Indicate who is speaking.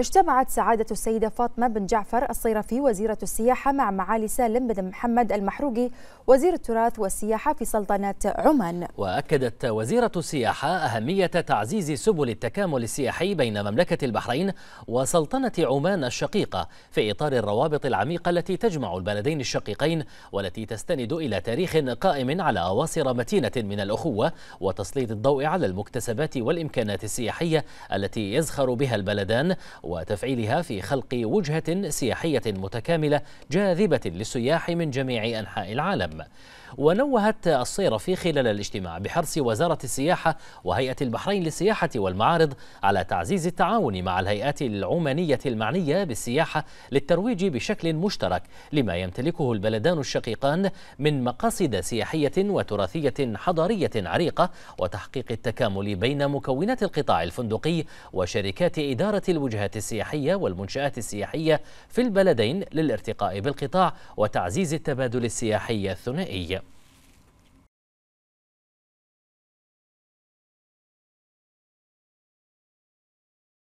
Speaker 1: اجتمعت سعادة السيدة فاطمة بن جعفر الصيرفي وزيرة السياحة مع معالي سالم بن محمد المحروقي وزير التراث والسياحة في سلطنة عمان
Speaker 2: وأكدت وزيرة السياحة أهمية تعزيز سبل التكامل السياحي بين مملكة البحرين وسلطنة عمان الشقيقة في إطار الروابط العميقة التي تجمع البلدين الشقيقين والتي تستند إلى تاريخ قائم على أواصر متينة من الأخوة وتسليط الضوء على المكتسبات والإمكانات السياحية التي يزخر بها البلدان وتفعيلها في خلق وجهة سياحية متكاملة جاذبة للسياح من جميع أنحاء العالم ونوهت الصيرفي خلال الاجتماع بحرص وزارة السياحة وهيئة البحرين للسياحة والمعارض على تعزيز التعاون مع الهيئات العمانية المعنية بالسياحة للترويج بشكل مشترك لما يمتلكه البلدان الشقيقان من مقاصد سياحية وتراثية حضارية عريقة وتحقيق التكامل بين مكونات القطاع الفندقي وشركات إدارة الوجهات السياحية والمنشآت السياحية في البلدين للارتقاء بالقطاع وتعزيز التبادل السياحي الثنائي